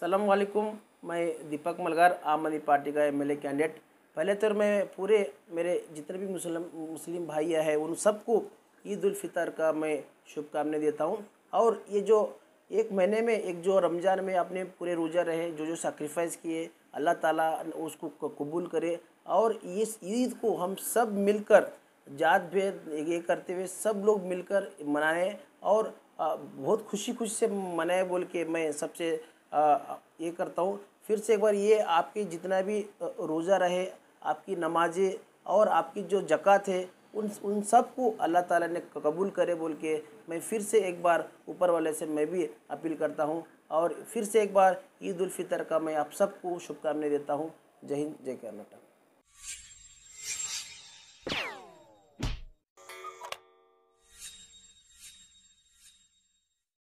सलाम वालेकुम मैं दीपक मलगार आम आदमी पार्टी का एमएलए कैंडिडेट पहले तो मैं पूरे मेरे जितने भी मुस्लिम मुस्लिम भाइया है उन सबको ईद फितर का मैं शुभकामनाएं देता हूँ और ये जो एक महीने में एक जो रमज़ान में अपने पूरे रोज़ा रहे जो जो सैक्रिफाइस किए अल्लाह ताला उसको कबूल करे और इस ईद को हम सब मिलकर जात भेद ये करते हुए सब लोग मिलकर मनाएं और बहुत खुशी खुशी से मनाएं बोल के मैं सबसे ये करता हूँ फिर से एक बार ये आपकी जितना भी रोज़ा रहे आपकी नमाजें और आपकी जो जक़ात है उन उन सब को अल्लाह ताला ने कबूल करे बोल के मैं फिर से एक बार ऊपर वाले से मैं भी अपील करता हूँ और फिर से एक बार ईद उल फितर का मैं आप सबको शुभकामनाएं देता हूँ जय हिंद जय कर्नाटक